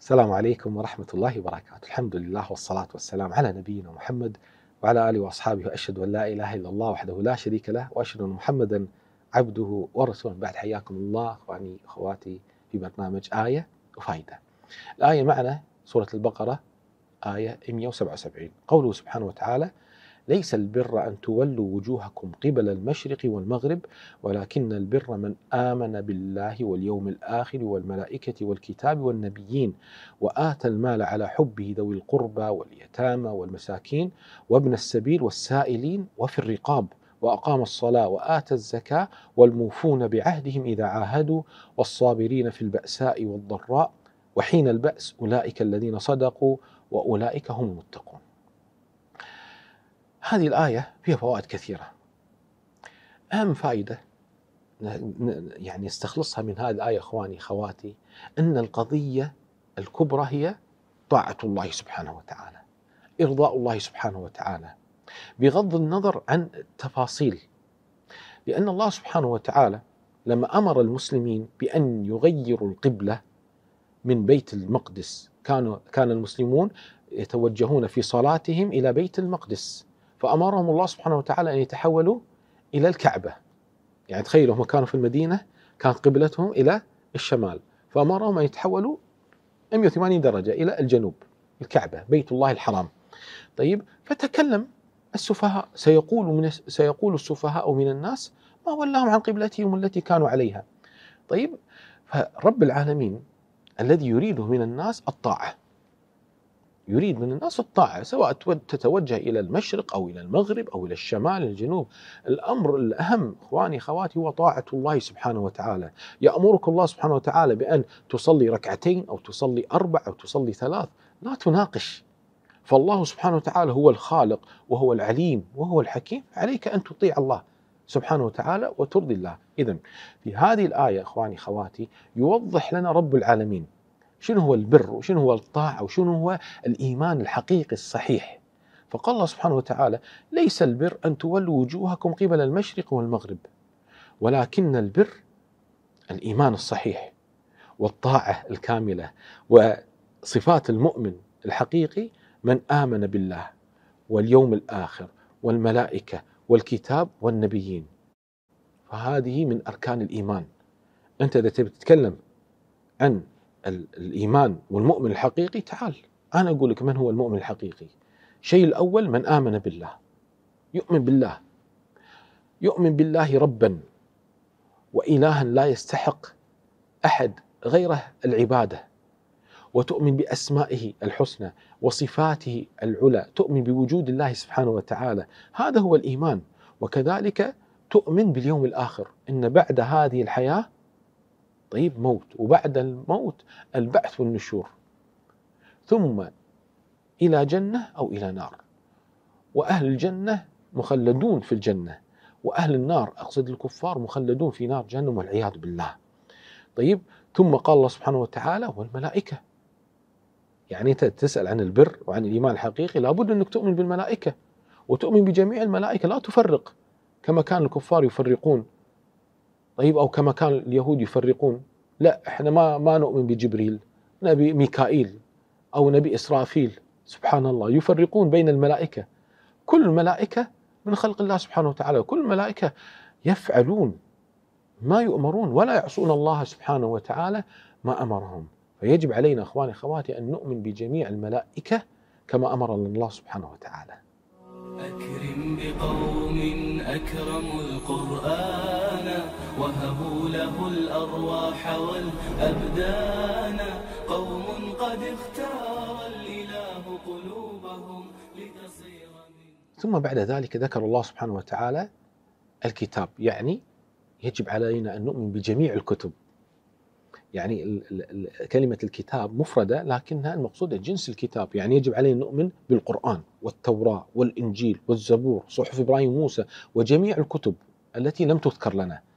السلام عليكم ورحمة الله وبركاته الحمد لله والصلاة والسلام على نبينا محمد وعلى آله وأصحابه وأشهد أن لا إله إلا الله وحده لا شريك له وأشهد أن محمدا عبده ورسوله بعد حياكم الله أخواني أخواتي في برنامج آية وفائدة الآية معنا سورة البقرة آية 177 قوله سبحانه وتعالى ليس البر أن تولوا وجوهكم قبل المشرق والمغرب ولكن البر من آمن بالله واليوم الآخر والملائكة والكتاب والنبيين وآتى المال على حبه ذوي القربى واليتامى والمساكين وابن السبيل والسائلين وفي الرقاب وأقام الصلاة وآتى الزكاة والموفون بعهدهم إذا عاهدوا والصابرين في البأساء والضراء وحين البأس أولئك الذين صدقوا وأولئك هم المتقون هذه الآية فيها فوائد كثيرة أهم فائدة يعني نستخلصها من هذه الآية إخواني أخواتي أن القضية الكبرى هي طاعة الله سبحانه وتعالى إرضاء الله سبحانه وتعالى بغض النظر عن التفاصيل لأن الله سبحانه وتعالى لما أمر المسلمين بأن يغيروا القبلة من بيت المقدس كانوا كان المسلمون يتوجهون في صلاتهم إلى بيت المقدس فأمرهم الله سبحانه وتعالى أن يتحولوا إلى الكعبة يعني تخيلوا هم كانوا في المدينة كانت قبلتهم إلى الشمال فأمرهم أن يتحولوا 180 درجة إلى الجنوب الكعبة بيت الله الحرام طيب فتكلم السفهاء سيقول من سيقول السفهاء من الناس ما ولاهم عن قبلتهم التي كانوا عليها طيب فرب العالمين الذي يريده من الناس الطاعه يريد من الناس الطاعة سواء تتوجه إلى المشرق أو إلى المغرب أو إلى الشمال الجنوب الأمر الأهم إخواني أخواتي هو طاعة الله سبحانه وتعالى يأمرك الله سبحانه وتعالى بأن تصلي ركعتين أو تصلي أربع أو تصلي ثلاث لا تناقش فالله سبحانه وتعالى هو الخالق وهو العليم وهو الحكيم عليك أن تطيع الله سبحانه وتعالى وترضي الله إذا في هذه الآية إخواني أخواتي يوضح لنا رب العالمين شنو هو البر وشنو هو الطاعة وشنو هو الإيمان الحقيقي الصحيح فقال الله سبحانه وتعالى ليس البر أن تولوا وجوهكم قبل المشرق والمغرب ولكن البر الإيمان الصحيح والطاعة الكاملة وصفات المؤمن الحقيقي من آمن بالله واليوم الآخر والملائكة والكتاب والنبيين فهذه من أركان الإيمان أنت إذا تبي تتكلم عن الايمان والمؤمن الحقيقي تعال انا اقول لك من هو المؤمن الحقيقي الشيء الاول من امن بالله يؤمن بالله يؤمن بالله ربا والها لا يستحق احد غيره العباده وتؤمن باسمائه الحسنى وصفاته العلى تؤمن بوجود الله سبحانه وتعالى هذا هو الايمان وكذلك تؤمن باليوم الاخر ان بعد هذه الحياه طيب موت وبعد الموت البعث والنشور ثم إلى جنة أو إلى نار وأهل الجنة مخلدون في الجنة وأهل النار أقصد الكفار مخلدون في نار جهنم والعياذ بالله طيب ثم قال الله سبحانه وتعالى والملائكة يعني أنت تسأل عن البر وعن الإيمان الحقيقي لابد أنك تؤمن بالملائكة وتؤمن بجميع الملائكة لا تفرق كما كان الكفار يفرقون طيب او كما كان اليهود يفرقون لا احنا ما ما نؤمن بجبريل نبي ميكائيل او نبي اسرافيل سبحان الله يفرقون بين الملائكه كل ملائكه من خلق الله سبحانه وتعالى كل ملائكه يفعلون ما يؤمرون ولا يعصون الله سبحانه وتعالى ما امرهم فيجب علينا اخواني اخواتي ان نؤمن بجميع الملائكه كما امر الله سبحانه وتعالى أكرم بقوم أكرموا القرآن وهبوا له الأرواح والأبدان قوم قد اختار الإله قلوبهم لتصير ثم بعد ذلك ذكر الله سبحانه وتعالى الكتاب يعني يجب علينا أن نؤمن بجميع الكتب يعني كلمة الكتاب مفردة لكنها المقصودة جنس الكتاب يعني يجب علينا نؤمن بالقرآن والتوراة والإنجيل والزبور صحف إبراهيم موسى وجميع الكتب التي لم تذكر لنا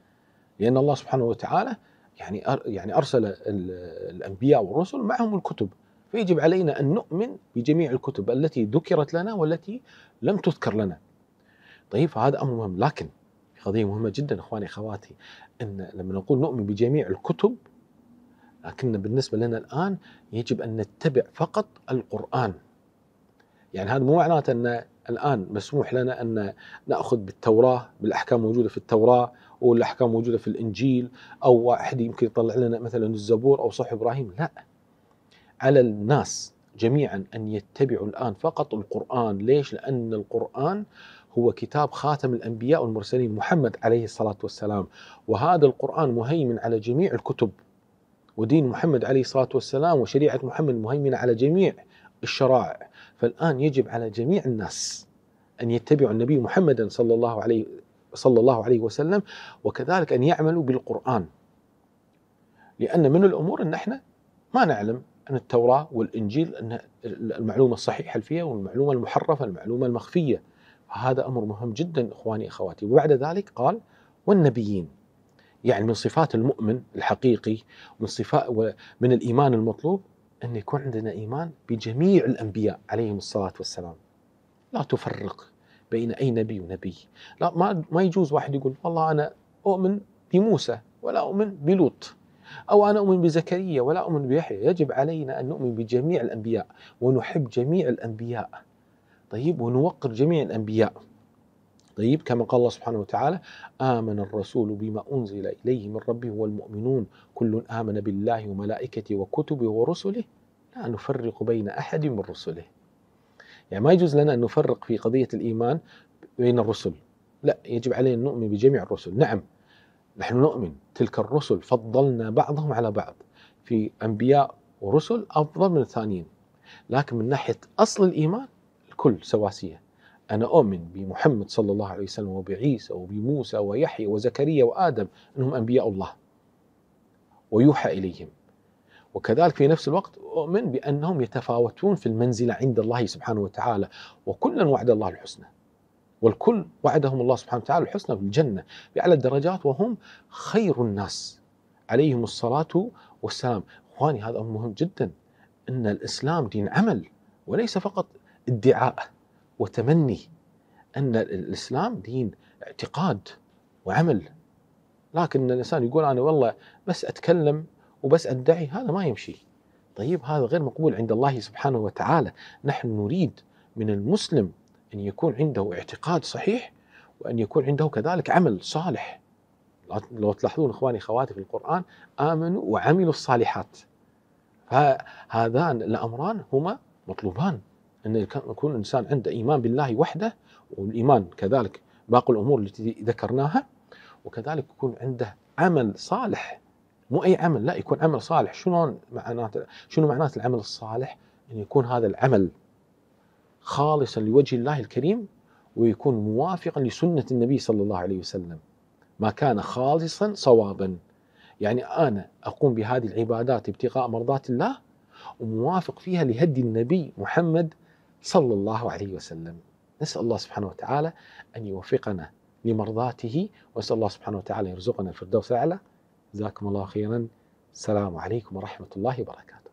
لان الله سبحانه وتعالى يعني يعني ارسل الانبياء والرسل معهم الكتب فيجب علينا ان نؤمن بجميع الكتب التي ذكرت لنا والتي لم تذكر لنا. طيب فهذا امر مهم لكن قضيه مهمه جدا اخواني اخواتي ان لما نقول نؤمن بجميع الكتب لكن بالنسبه لنا الان يجب ان نتبع فقط القران. يعني هذا مو معناته ان الان مسموح لنا ان ناخذ بالتوراه بالاحكام الموجوده في التوراه والاحكام موجوده في الانجيل او واحد يمكن يطلع لنا مثلا الزبور او صح ابراهيم لا على الناس جميعا ان يتبعوا الان فقط القران ليش لان القران هو كتاب خاتم الانبياء والمرسلين محمد عليه الصلاه والسلام وهذا القران مهيمن على جميع الكتب ودين محمد عليه الصلاه والسلام وشريعه محمد مهيمنه على جميع الشرائع فالان يجب على جميع الناس ان يتبعوا النبي محمدا صلى الله عليه صلى الله عليه وسلم وكذلك أن يعملوا بالقرآن لأن من الأمور أن احنا ما نعلم أن التوراة والإنجيل أن المعلومة الصحيحة فيها والمعلومة المحرفة المعلومة المخفية هذا أمر مهم جدا إخواني أخواتي وبعد ذلك قال والنبيين يعني من صفات المؤمن الحقيقي من صفات من الإيمان المطلوب أن يكون عندنا إيمان بجميع الأنبياء عليهم الصلاة والسلام لا تفرق بين اي نبي ونبي لا ما ما يجوز واحد يقول والله انا اؤمن بموسى ولا اؤمن بلوط أو أنا أؤمن بزكريا ولا أؤمن بيحيى يجب علينا أن نؤمن بجميع الأنبياء ونحب جميع الأنبياء طيب ونوقر جميع الأنبياء طيب كما قال الله سبحانه وتعالى آمن الرسول بما أنزل إليه من ربه والمؤمنون كل آمن بالله وملائكته وكتبه ورسله لا نفرق بين أحد من رسله يعني ما يجوز لنا أن نفرق في قضية الإيمان بين الرسل لا يجب علينا أن نؤمن بجميع الرسل نعم نحن نؤمن تلك الرسل فضلنا بعضهم على بعض في أنبياء ورسل أفضل من الثانيين لكن من ناحية أصل الإيمان الكل سواسية أنا أؤمن بمحمد صلى الله عليه وسلم وبعيسى وبموسى ويحيى وزكريا وآدم أنهم أنبياء الله ويوحى إليهم وكذلك في نفس الوقت أؤمن بأنهم يتفاوتون في المنزلة عند الله سبحانه وتعالى وكلا وعد الله الحسنى والكل وعدهم الله سبحانه وتعالى الحسنى في الجنة بأعلى الدرجات وهم خير الناس عليهم الصلاة والسلام إخواني هذا أمر مهم جدا أن الإسلام دين عمل وليس فقط ادعاء وتمني أن الإسلام دين اعتقاد وعمل لكن الإنسان يقول أنا والله بس أتكلم وبس ادعي هذا ما يمشي طيب هذا غير مقبول عند الله سبحانه وتعالى نحن نريد من المسلم ان يكون عنده اعتقاد صحيح وان يكون عنده كذلك عمل صالح لو تلاحظون اخواني اخواتي في القران امنوا وعملوا الصالحات فهذان الامران هما مطلوبان ان يكون الانسان عنده ايمان بالله وحده والايمان كذلك باقي الامور التي ذكرناها وكذلك يكون عنده عمل صالح مو اي عمل لا يكون عمل صالح شلون معناته شنو معناته العمل الصالح ان يكون هذا العمل خالصا لوجه الله الكريم ويكون موافقا لسنه النبي صلى الله عليه وسلم ما كان خالصا صوابا يعني انا اقوم بهذه العبادات ابتغاء مرضات الله وموافق فيها لهدي النبي محمد صلى الله عليه وسلم نسال الله سبحانه وتعالى ان يوفقنا لمرضاته واسال الله سبحانه وتعالى يرزقنا الفردوس الاعلى جزاكم الله خيرا السلام عليكم ورحمة الله وبركاته